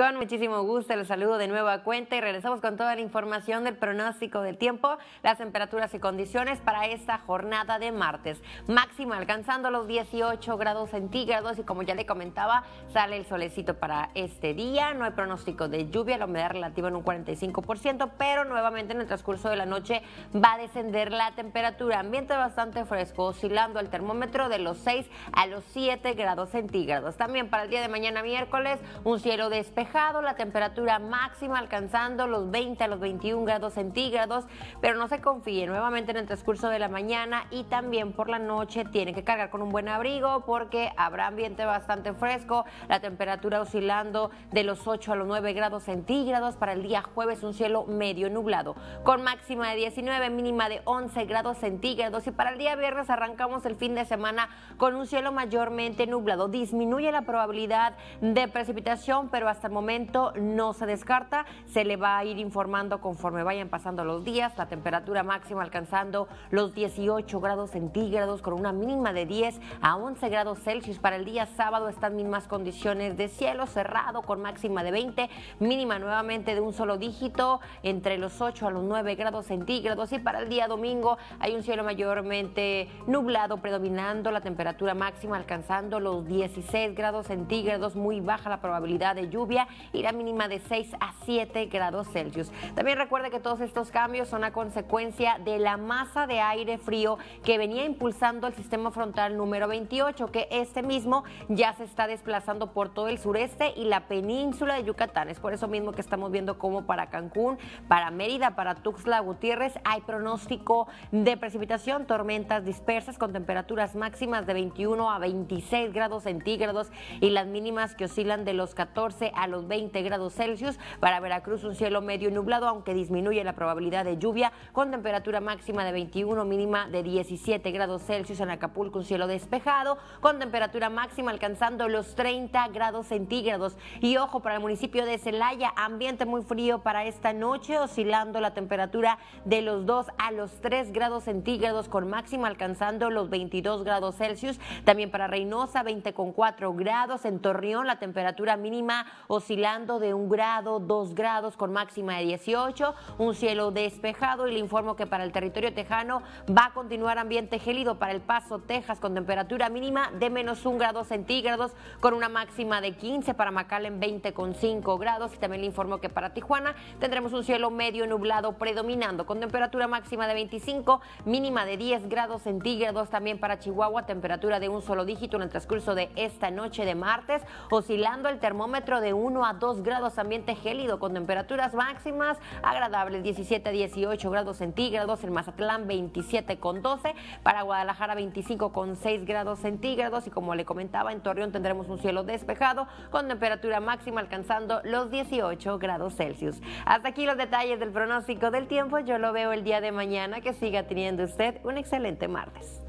Con muchísimo gusto, les saludo de nuevo a cuenta y regresamos con toda la información del pronóstico del tiempo, las temperaturas y condiciones para esta jornada de martes. Máximo alcanzando los 18 grados centígrados y como ya le comentaba, sale el solecito para este día. No hay pronóstico de lluvia, la humedad relativa en un 45%, pero nuevamente en el transcurso de la noche va a descender la temperatura. Ambiente bastante fresco, oscilando el termómetro de los 6 a los 7 grados centígrados. También para el día de mañana miércoles, un cielo despejado la temperatura máxima alcanzando los 20 a los 21 grados centígrados, pero no se confíe, nuevamente en el transcurso de la mañana y también por la noche tiene que cargar con un buen abrigo porque habrá ambiente bastante fresco, la temperatura oscilando de los 8 a los 9 grados centígrados, para el día jueves un cielo medio nublado, con máxima de 19, mínima de 11 grados centígrados y para el día viernes arrancamos el fin de semana con un cielo mayormente nublado, disminuye la probabilidad de precipitación, pero hasta momento no se descarta, se le va a ir informando conforme vayan pasando los días, la temperatura máxima alcanzando los 18 grados centígrados con una mínima de 10 a 11 grados Celsius. Para el día sábado están mismas condiciones de cielo cerrado con máxima de 20, mínima nuevamente de un solo dígito entre los 8 a los 9 grados centígrados y para el día domingo hay un cielo mayormente nublado predominando, la temperatura máxima alcanzando los 16 grados centígrados, muy baja la probabilidad de lluvia y la mínima de 6 a 7 grados Celsius. También recuerde que todos estos cambios son a consecuencia de la masa de aire frío que venía impulsando el sistema frontal número 28, que este mismo ya se está desplazando por todo el sureste y la península de Yucatán. Es por eso mismo que estamos viendo cómo para Cancún, para Mérida, para Tuxtla Gutiérrez hay pronóstico de precipitación, tormentas dispersas con temperaturas máximas de 21 a 26 grados centígrados y las mínimas que oscilan de los 14 a los 20 grados Celsius. Para Veracruz un cielo medio nublado, aunque disminuye la probabilidad de lluvia, con temperatura máxima de 21, mínima de 17 grados Celsius. En Acapulco un cielo despejado, con temperatura máxima alcanzando los 30 grados centígrados. Y ojo, para el municipio de Celaya, ambiente muy frío para esta noche, oscilando la temperatura de los 2 a los 3 grados centígrados, con máxima alcanzando los 22 grados Celsius. También para Reynosa, 20 con 4 grados. En Torreón, la temperatura mínima oscilando oscilando de un grado, dos grados, con máxima de 18, un cielo despejado y le informo que para el territorio tejano va a continuar ambiente gélido para el Paso, Texas, con temperatura mínima de menos un grado centígrados, con una máxima de 15, para con 20,5 grados y también le informo que para Tijuana tendremos un cielo medio nublado predominando, con temperatura máxima de 25, mínima de 10 grados centígrados, también para Chihuahua, temperatura de un solo dígito en el transcurso de esta noche de martes, oscilando el termómetro de un a 2 grados ambiente gélido con temperaturas máximas agradables 17 a 18 grados centígrados, en Mazatlán 27 con 12, para Guadalajara 25 con 6 grados centígrados y como le comentaba en Torreón tendremos un cielo despejado con temperatura máxima alcanzando los 18 grados Celsius. Hasta aquí los detalles del pronóstico del tiempo, yo lo veo el día de mañana, que siga teniendo usted un excelente martes.